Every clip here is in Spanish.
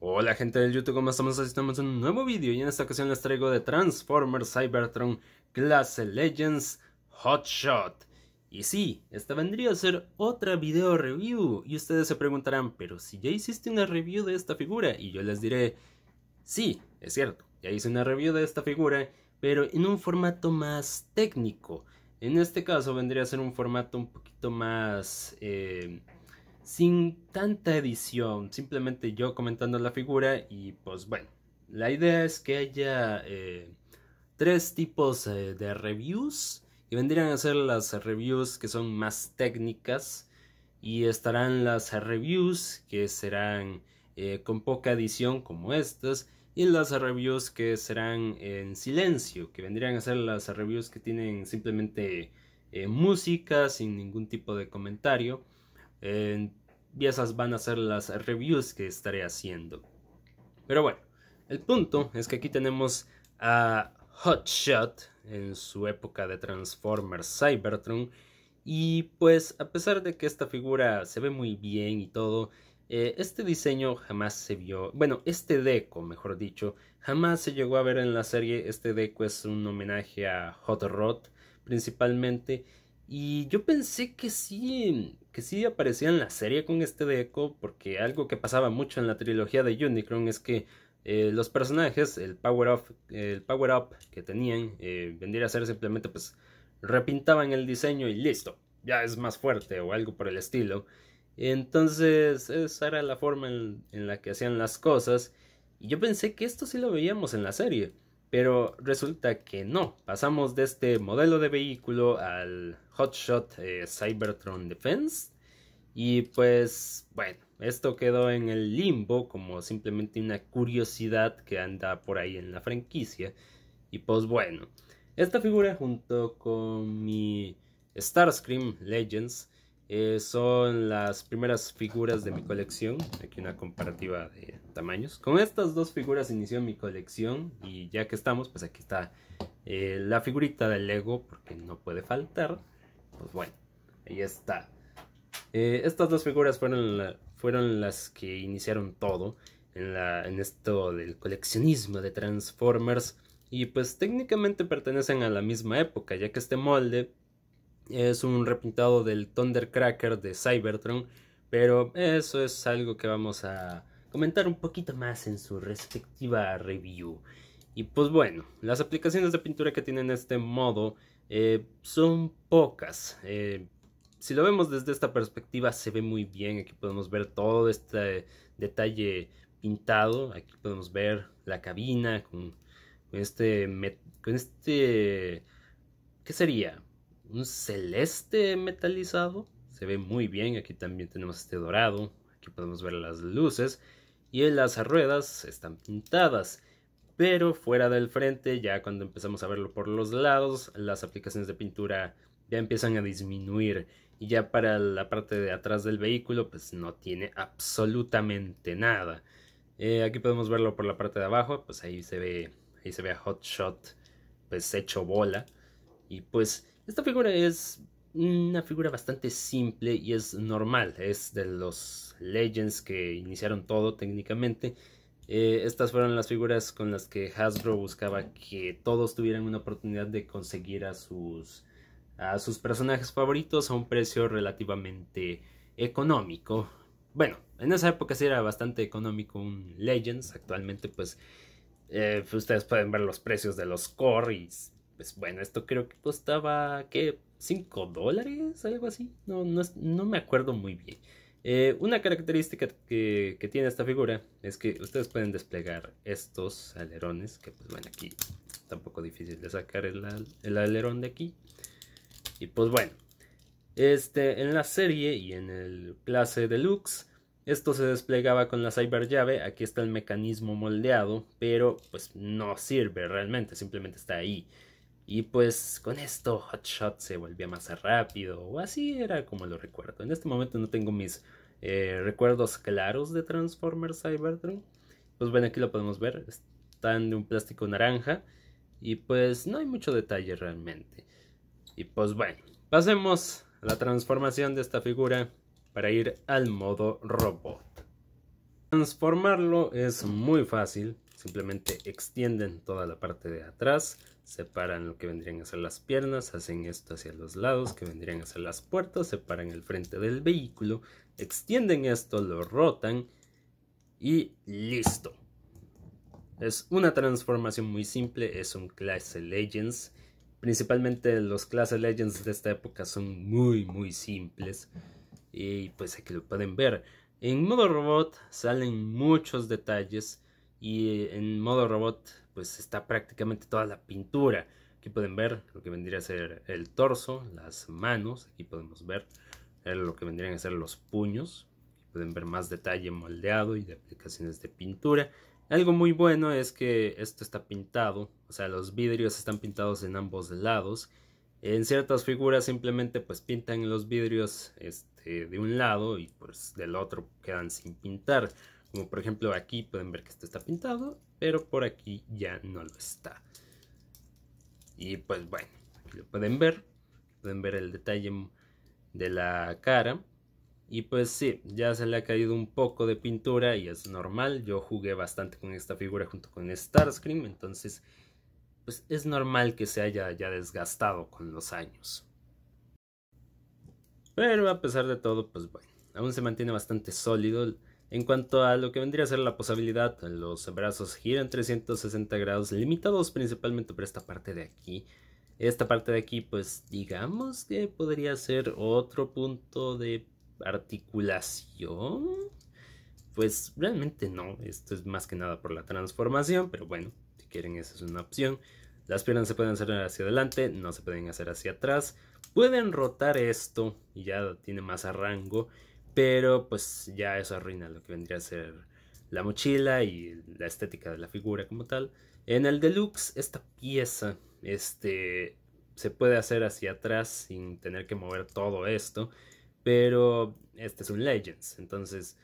Hola gente del YouTube, ¿cómo estamos? Estamos en un nuevo vídeo y en esta ocasión les traigo de Transformers Cybertron Clase Legends Hotshot. Y sí, esta vendría a ser otra video review y ustedes se preguntarán, pero si ya hiciste una review de esta figura y yo les diré, sí, es cierto, ya hice una review de esta figura, pero en un formato más técnico. En este caso vendría a ser un formato un poquito más... Eh, sin tanta edición, simplemente yo comentando la figura y pues bueno, la idea es que haya eh, tres tipos eh, de reviews Que vendrían a ser las reviews que son más técnicas y estarán las reviews que serán eh, con poca edición como estas y las reviews que serán en silencio, que vendrían a ser las reviews que tienen simplemente música sin ningún tipo de comentario y esas van a ser las reviews que estaré haciendo. Pero bueno, el punto es que aquí tenemos a Hotshot en su época de Transformers Cybertron. Y pues a pesar de que esta figura se ve muy bien y todo, eh, este diseño jamás se vio, bueno, este deco, mejor dicho, jamás se llegó a ver en la serie. Este deco es un homenaje a Hot Rod principalmente y yo pensé que sí, que sí aparecía en la serie con este deco porque algo que pasaba mucho en la trilogía de Unicron es que eh, los personajes, el power up, el power up que tenían, eh, vendría a ser simplemente pues repintaban el diseño y listo, ya es más fuerte o algo por el estilo. Entonces esa era la forma en la que hacían las cosas y yo pensé que esto sí lo veíamos en la serie. Pero resulta que no, pasamos de este modelo de vehículo al Hotshot eh, Cybertron Defense. Y pues bueno, esto quedó en el limbo como simplemente una curiosidad que anda por ahí en la franquicia. Y pues bueno, esta figura junto con mi Starscream Legends eh, son las primeras figuras de mi colección. Aquí una comparativa de tamaños. Con estas dos figuras inició mi colección. Y ya que estamos, pues aquí está eh, la figurita del Lego. Porque no puede faltar. Pues bueno, ahí está. Eh, estas dos figuras fueron, fueron las que iniciaron todo. En, en esto del coleccionismo de Transformers. Y pues técnicamente pertenecen a la misma época. Ya que este molde es un repintado del Thundercracker de Cybertron, pero eso es algo que vamos a comentar un poquito más en su respectiva review. Y pues bueno, las aplicaciones de pintura que tienen este modo eh, son pocas. Eh, si lo vemos desde esta perspectiva se ve muy bien, aquí podemos ver todo este detalle pintado, aquí podemos ver la cabina con, con este... Con este ¿Qué sería? un celeste metalizado. Se ve muy bien, aquí también tenemos este dorado, aquí podemos ver las luces y las ruedas están pintadas. Pero fuera del frente, ya cuando empezamos a verlo por los lados, las aplicaciones de pintura ya empiezan a disminuir. Y ya para la parte de atrás del vehículo, pues no tiene absolutamente nada. Eh, aquí podemos verlo por la parte de abajo, pues ahí se ve, ahí se ve a Hotshot, pues hecho bola. Y pues esta figura es una figura bastante simple y es normal. Es de los Legends que iniciaron todo técnicamente. Eh, estas fueron las figuras con las que Hasbro buscaba que todos tuvieran una oportunidad de conseguir a sus, a sus personajes favoritos a un precio relativamente económico. Bueno, en esa época sí era bastante económico un Legends. Actualmente pues eh, ustedes pueden ver los precios de los core y pues bueno, esto creo que costaba, ¿qué? ¿5 dólares? Algo así. No, no, no me acuerdo muy bien. Eh, una característica que, tiene esta figura es que ustedes pueden desplegar estos alerones, que pues bueno, aquí está un poco difícil de sacar el, el alerón de aquí. Y pues bueno, este, en la serie y en el clase deluxe, esto se desplegaba con la cyber llave, aquí está el mecanismo moldeado, pero pues no sirve realmente, simplemente está ahí. Y pues con esto Hotshot se volvía más rápido, o así era como lo recuerdo. En este momento no tengo mis eh, recuerdos claros de Transformers Cybertron. Pues bueno, aquí lo podemos ver, están de un plástico naranja y pues no hay mucho detalle realmente. Y pues bueno, pasemos a la transformación de esta figura para ir al modo robot. Transformarlo es muy fácil, Simplemente extienden toda la parte de atrás, separan lo que vendrían a ser las piernas, hacen esto hacia los lados que vendrían a ser las puertas, separan el frente del vehículo, extienden esto, lo rotan y listo. Es una transformación muy simple, es un Clase Legends. Principalmente los Clase Legends de esta época son muy muy simples. Y pues aquí lo pueden ver. En modo robot salen muchos detalles y eh, en modo robot pues está prácticamente toda la pintura. Aquí pueden ver lo que vendría a ser el torso, las manos, aquí podemos ver eh, lo que vendrían a ser los puños. pueden ver más detalle moldeado y de aplicaciones de pintura. Algo muy bueno es que esto está pintado, o sea, los vidrios están pintados en ambos lados. En ciertas figuras simplemente pues pintan los vidrios este, de un lado y pues del otro quedan sin pintar. Como por ejemplo aquí pueden ver que esto está pintado, pero por aquí ya no lo está. Y pues bueno, aquí lo pueden ver. Pueden ver el detalle de la cara. Y pues sí, ya se le ha caído un poco de pintura y es normal. Yo jugué bastante con esta figura junto con Starscream, entonces pues es normal que se haya ya desgastado con los años. Pero a pesar de todo, pues bueno, aún se mantiene bastante sólido. En cuanto a lo que vendría a ser la posibilidad, los brazos giran 360 grados, limitados principalmente por esta parte de aquí. Esta parte de aquí, pues digamos que podría ser otro punto de articulación. Pues realmente no, esto es más que nada por la transformación, pero bueno, si quieren esa es una opción. Las piernas se pueden hacer hacia adelante, no se pueden hacer hacia atrás. Pueden rotar esto y ya tiene más rango. Pero pues ya eso arruina lo que vendría a ser la mochila y la estética de la figura como tal. En el deluxe, esta pieza este, se puede hacer hacia atrás sin tener que mover todo esto. Pero este es un Legends, entonces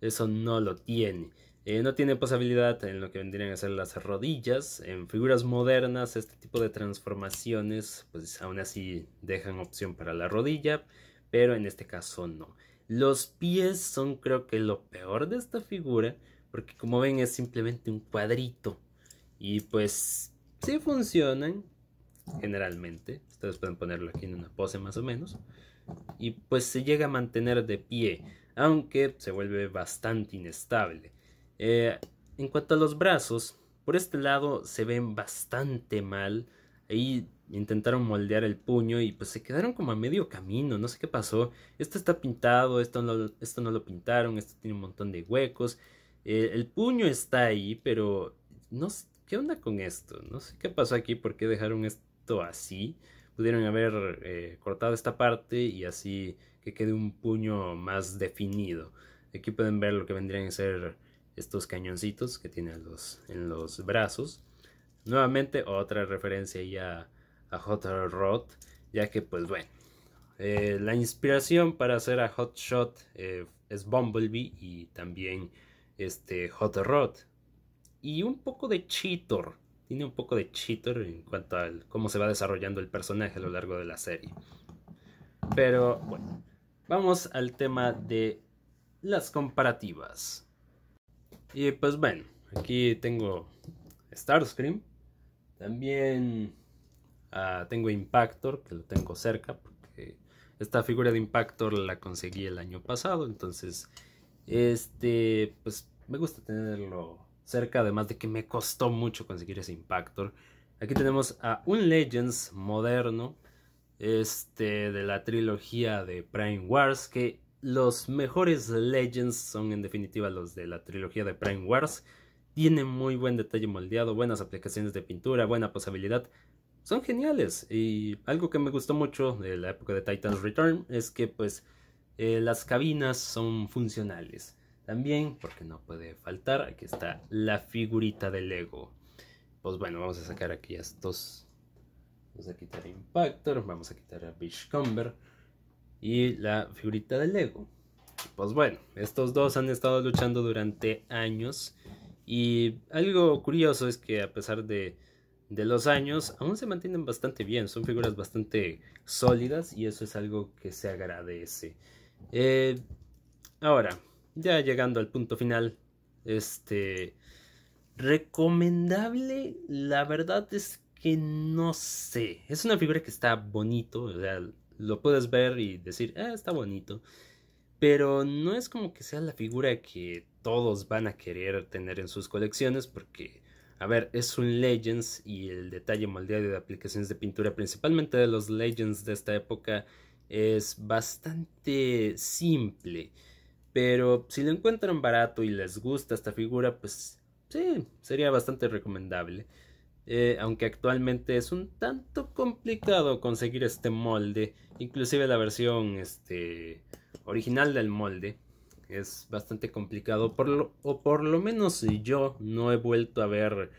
eso no lo tiene. Eh, no tiene posibilidad en lo que vendrían a ser las rodillas. En figuras modernas, este tipo de transformaciones, pues aún así dejan opción para la rodilla, pero en este caso no. Los pies son creo que lo peor de esta figura, porque como ven es simplemente un cuadrito. Y pues sí funcionan, generalmente. Ustedes pueden ponerlo aquí en una pose más o menos. Y pues se llega a mantener de pie, aunque se vuelve bastante inestable. Eh, en cuanto a los brazos, por este lado se ven bastante mal Ahí intentaron moldear el puño y pues se quedaron como a medio camino, no sé qué pasó. Esto está pintado, esto no, esto no lo pintaron, esto tiene un montón de huecos. Eh, el puño está ahí, pero no sé, ¿qué onda con esto? No sé qué pasó aquí, por qué dejaron esto así. Pudieron haber eh, cortado esta parte y así que quede un puño más definido. Aquí pueden ver lo que vendrían a ser estos cañoncitos que tienen los, en los brazos. Nuevamente otra referencia ya a Hot Rod, ya que pues bueno, eh, la inspiración para hacer a Hot Shot eh, es Bumblebee y también este Hot Rod. Y un poco de Cheetor, tiene un poco de Cheater en cuanto a cómo se va desarrollando el personaje a lo largo de la serie. Pero bueno, vamos al tema de las comparativas. Y pues bueno, aquí tengo Starscream, también ah, tengo Impactor, que lo tengo cerca, porque esta figura de Impactor la conseguí el año pasado, entonces este, pues me gusta tenerlo cerca, además de que me costó mucho conseguir ese Impactor. Aquí tenemos a un Legends moderno, este de la trilogía de Prime Wars, que los mejores Legends son en definitiva los de la trilogía de Prime Wars. Tiene muy buen detalle moldeado, buenas aplicaciones de pintura, buena posibilidad... Son geniales. Y algo que me gustó mucho de la época de Titans Return es que pues eh, las cabinas son funcionales. También, porque no puede faltar, aquí está la figurita del Lego. Pues bueno, vamos a sacar aquí a estos. Vamos a quitar Impactor, vamos a quitar a Beachcomber y la figurita del Lego. Pues bueno, estos dos han estado luchando durante años y algo curioso es que a pesar de, los años, aún se mantienen bastante bien, son figuras bastante sólidas y eso es algo que se agradece. Eh, ahora, ya llegando al punto final, este... Recomendable, la verdad es que no sé. Es una figura que está bonito, o sea, lo puedes ver y decir, ah, está bonito. Pero no es como que sea la figura que todos van a querer tener en sus colecciones porque, a ver, es un Legends y el detalle moldeado de aplicaciones de pintura, principalmente de los Legends de esta época, es bastante simple. Pero si lo encuentran barato y les gusta esta figura, pues sí, sería bastante recomendable. Eh, aunque actualmente es un tanto complicado conseguir este molde, inclusive la versión este, original del molde es bastante complicado, por o por lo menos yo no he vuelto a ver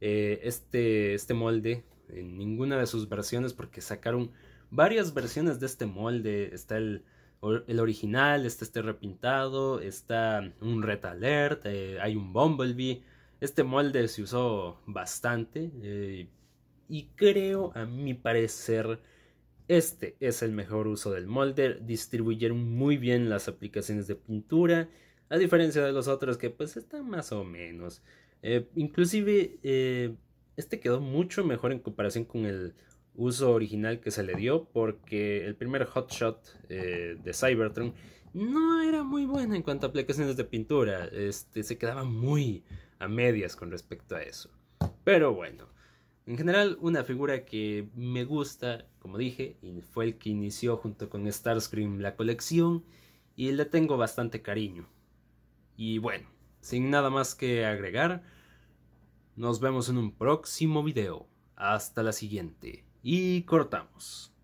eh, este, este molde en ninguna de sus versiones porque sacaron varias versiones de este molde. Está el, el original, está este repintado, está un Red Alert, eh, hay un Bumblebee. Este molde se usó bastante eh, y creo, a mi parecer, este es el mejor uso del molde, distribuyeron muy bien las aplicaciones de pintura, a diferencia de los otros que pues están más o menos. Eh, inclusive eh, este quedó mucho mejor en comparación con el uso original que se le dio porque el primer hotshot eh, de Cybertron no era muy bueno en cuanto a aplicaciones de pintura, este, se quedaba muy a medias con respecto a eso. Pero bueno, en general, una figura que me gusta, como dije, y fue el que inició junto con Starscream la colección, y le tengo bastante cariño. Y bueno, sin nada más que agregar, nos vemos en un próximo video. Hasta la siguiente. Y cortamos.